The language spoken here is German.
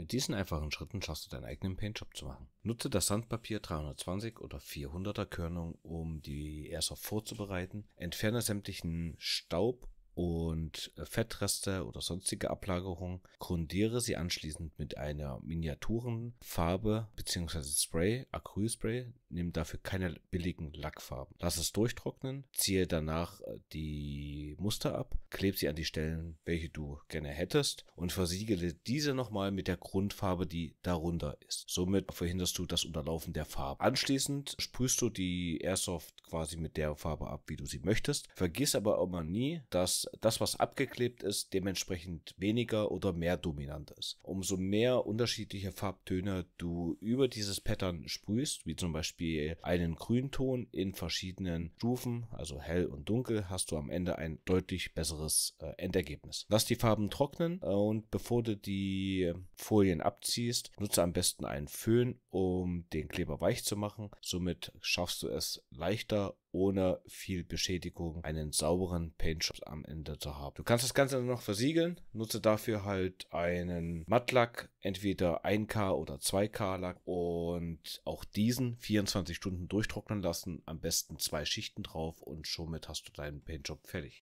Mit diesen einfachen Schritten schaffst du deinen eigenen Paintjob zu machen. Nutze das Sandpapier 320 oder 400er Körnung, um die Airsoft vorzubereiten. Entferne sämtlichen Staub und äh, Fettreste oder sonstige Ablagerungen, grundiere sie anschließend mit einer Miniaturenfarbe bzw. Spray, Acrylspray, nimm dafür keine billigen Lackfarben. Lass es durchtrocknen, ziehe danach äh, die Muster ab, klebe sie an die Stellen, welche du gerne hättest und versiegele diese nochmal mit der Grundfarbe, die darunter ist. Somit verhinderst du das Unterlaufen der Farbe. Anschließend sprühst du die Airsoft quasi mit der Farbe ab, wie du sie möchtest. Vergiss aber immer nie, dass das, was abgeklebt ist, dementsprechend weniger oder mehr dominant ist. Umso mehr unterschiedliche Farbtöne du über dieses Pattern sprühst, wie zum Beispiel einen Grünton in verschiedenen Stufen, also hell und dunkel, hast du am Ende ein deutlich besseres äh, Endergebnis. Lass die Farben trocknen äh, und bevor du die Folien abziehst, nutze am besten einen Föhn, um den Kleber weich zu machen. Somit schaffst du es leichter ohne viel Beschädigung einen sauberen Paintjob am Ende zu haben. Du kannst das Ganze dann noch versiegeln, nutze dafür halt einen Mattlack, entweder 1K oder 2K Lack und auch diesen 24 Stunden durchtrocknen lassen, am besten zwei Schichten drauf und somit hast du deinen Paintjob fertig.